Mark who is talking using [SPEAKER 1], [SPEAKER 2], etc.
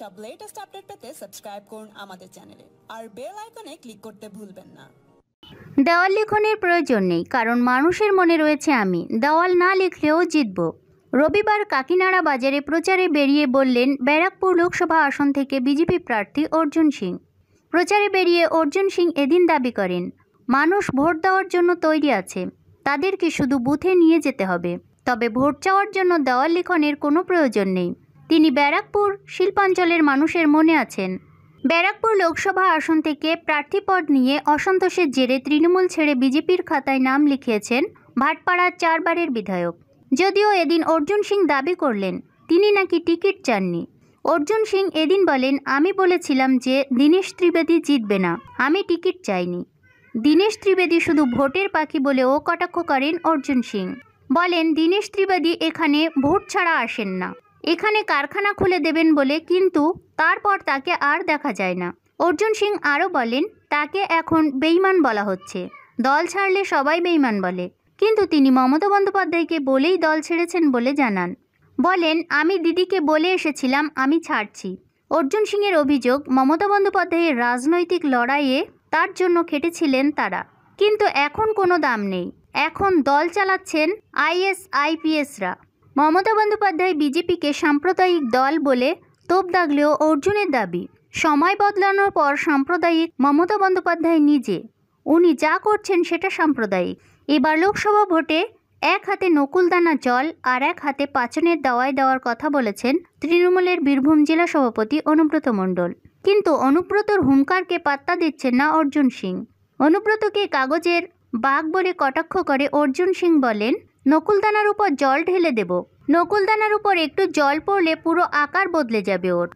[SPEAKER 1] সব latest update পেতে subscribe করুন আমাদের চ্যানেলে আর বেল আইকনে ক্লিক করতে ভুলবেন না দেওয়াল লিখনের প্রয়োজন নেই কারণ মানুষের মনে রয়েছে আমি দেওয়াল না লিখলেও জিতব রবিবার কাকিনাড়া বাজারে প্রচারে বেরিয়ে বললেন ব্যারাকপুর লোকসভা আসন থেকে বিজেপি প্রার্থী অর্জুন সিং প্রচারে বেরিয়ে অর্জুন সিং এদিন দাবি করেন মানুষ ভোট দেওয়ার জন্য তৈরি আছে তাদেরকে শুধু বুথে নিয়ে যেতে হবে তবে ভোট চাওয়ার জন্য দেওয়াল লিখনের কোনো প্রয়োজন নেই তিনি ব্যারাকপুর শিল্পাঞ্চলের মানুষের মনে আছেন ব্যারাকপুর লোকসভা আসন থেকে প্রার্থীপদ নিয়ে অসন্তোষের জেরে তৃণমূল ছেড়ে বিজেপির খাতায় নাম লিখিয়েছেন ভাটপাড়ার চারবারের বিধায়ক যদিও এদিন অর্জুন সিং দাবি করলেন তিনি নাকি টিকিট চাননি অর্জুন সিং এদিন বলেন আমি বলেছিলাম যে দীনেশ ত্রিবেদী জিতবে না আমি টিকিট চাইনি দীনেশ ত্রিবেদী শুধু ভোটের পাখি বলেও কটাক্ষ করেন অর্জুন সিং বলেন দীনেশ ত্রিবেদী এখানে ভোট ছাড়া আসেন না এখানে কারখানা খুলে দেবেন বলে কিন্তু তারপর তাকে আর দেখা যায় না অর্জুন সিং আরও বলেন তাকে এখন বেইমান বলা হচ্ছে দল ছাড়লে সবাই বেইমান বলে কিন্তু তিনি মমতা বন্দ্যোপাধ্যায়কে বলেই দল ছেড়েছেন বলে জানান বলেন আমি দিদিকে বলে এসেছিলাম আমি ছাড়ছি অর্জুন সিংয়ের অভিযোগ মমতা বন্দ্যোপাধ্যায়ের রাজনৈতিক লড়াইয়ে তার জন্য খেটেছিলেন তারা কিন্তু এখন কোনো দাম নেই এখন দল চালাচ্ছেন আইএস আইপিএসরা মমতা বন্দ্যোপাধ্যায় বিজেপিকে সাম্প্রদায়িক দল বলে তোপ দাগলেও অর্জুনের দাবি সময় বদলানোর পর সাম্প্রদায়িক মমতা বন্দ্যোপাধ্যায় নিজে উনি যা করছেন সেটা সাম্প্রদায়িক এবার লোকসভা ভোটে এক হাতে নকুলদানা জল আর এক হাতে পাচনের দাওয়ায় দেওয়ার কথা বলেছেন তৃণমূলের বীরভূম জেলা সভাপতি অনুব্রত মণ্ডল কিন্তু অনুব্রতর হুঙ্কারকে পাত্তা দিচ্ছেন না অর্জুন সিং অনুব্রতকে কাগজের বাঘ বলে কটাক্ষ করে অর্জুন সিং বলেন নকুলদানার উপর জল ঢেলে দেব নকুলদানার উপর একটু জল পড়লে পুরো আকার বদলে যাবে ওর